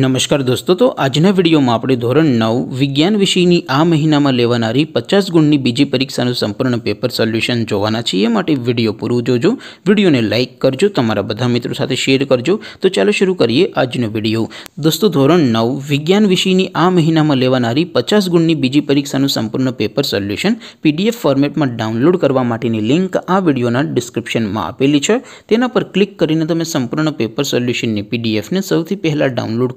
नमस्कार दोस्तों तो आज ने वीडियो में आपरे ધોરણ 9 વિજ્ઞાન વિષયની આ મહિનેમાં લેવાનારી 50 ગુણની બીજી પરીક્ષાનું સંપૂર્ણ પેપર સોલ્યુશન જોવાના છે માટે વિડિયો પૂરું જોજો વિડિયોને લાઈક કરજો તમારા બધા મિત્રો સાથે શેર કરજો તો ચાલો શરુ કરીએ આજનો વિડિયો દોસ્તો ધોરણ 9 વિજ્ઞાન વિષયની આ મહિનેમાં લેવાનારી 50 ગુણની બીજી પરીક્ષાનું સંપૂર્ણ પેપર સોલ્યુશન PDF ફોર્મેટમાં ડાઉનલોડ કરવા માટેની લિંક આ વિડિયોના ડિસ્ક્રિપ્શનમાં આપેલી છે તેના પર ક્લિક કરીને તમે સંપૂર્ણ પેપર સોલ્યુશનની PDF ને સૌથી પહેલા ડાઉનલોડ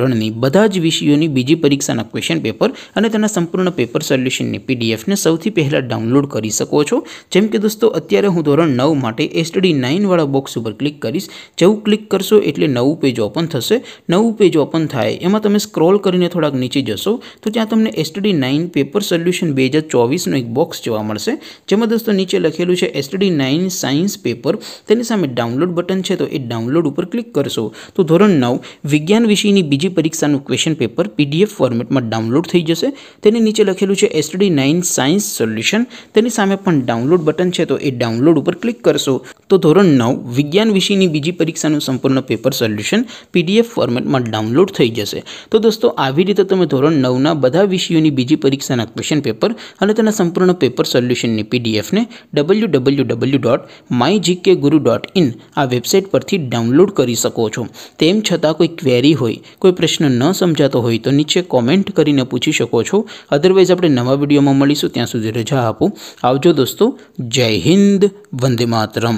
ધોરણની બધા જ વિષયોની બીજી પરીક્ષાના ક્વેશ્ચન પેપર અને તેના સંપૂર્ણ પેપર સોલ્યુશનની પીડીએફ ને સૌથી પહેલા ડાઉનલોડ કરી શકો છો જેમ કે દોસ્તો અત્યારે હું ધોરણ 9 માટે STD 9 વાળો બોક્સ ઉપર ક્લિક કરીશ જેઉ ક્લિક કરશો એટલે નવ પેજ ઓપન થશે નવ પેજ ઓપન થાય એમાં તમે સ્ક્રોલ કરીને થોડક નીચે જશો તો ત્યાં તમને STD 9 પેપર સોલ્યુશન 2024 નો એક બોક્સ જોવા મળશે જેમ કે દોસ્તો નીચે લખેલું છે STD 9 સાયન્સ પેપર તેની સામે ડાઉનલોડ બટન છે તો એ ડાઉનલોડ ઉપર ક્લિક કરશો તો ધોરણ 9 વિજ્ઞાન વિષયની બીજી परीक्षा નું ક્વેશ્ચન પેપર પીડીએફ ફોર્મેટમાં ડાઉનલોડ થઈ જશે તેની નીચે લખેલું છે STD 9 સાયન્સ સોલ્યુશન તેની સામે પણ ડાઉનલોડ બટન છે તો એ ડાઉનલોડ ઉપર ક્લિક કરશો તો ધોરણ 9 વિજ્ઞાન વિષયની બીજી પરીક્ષાનું સંપૂર્ણ પેપર સોલ્યુશન પીડીએફ ફોર્મેટમાં ડાઉનલોડ થઈ જશે તો દોસ્તો આ વિ રીતે તમે ધોરણ 9 ના બધા વિષયોની બીજી પરીક્ષાના ક્વેશ્ચન પેપર અને તેના સંપૂર્ણ પેપર સોલ્યુશન ને પીડીએફ ને www.mygkguru.in આ વેબસાઈટ પરથી ડાઉનલોડ કરી શકો છો તેમ છતાં કોઈ ક્વેરી હોય કોઈ પ્રશ્ન ન સમજાતો હોય તો નીચે કમેન્ટ કરીને પૂછી શકો છો અધરવેઝ આપણે નવા વિડિયોમાં મળીશું ત્યાં સુધી રજા આપો આવજો દોસ્તો જય હિન્દ વંદે માતરમ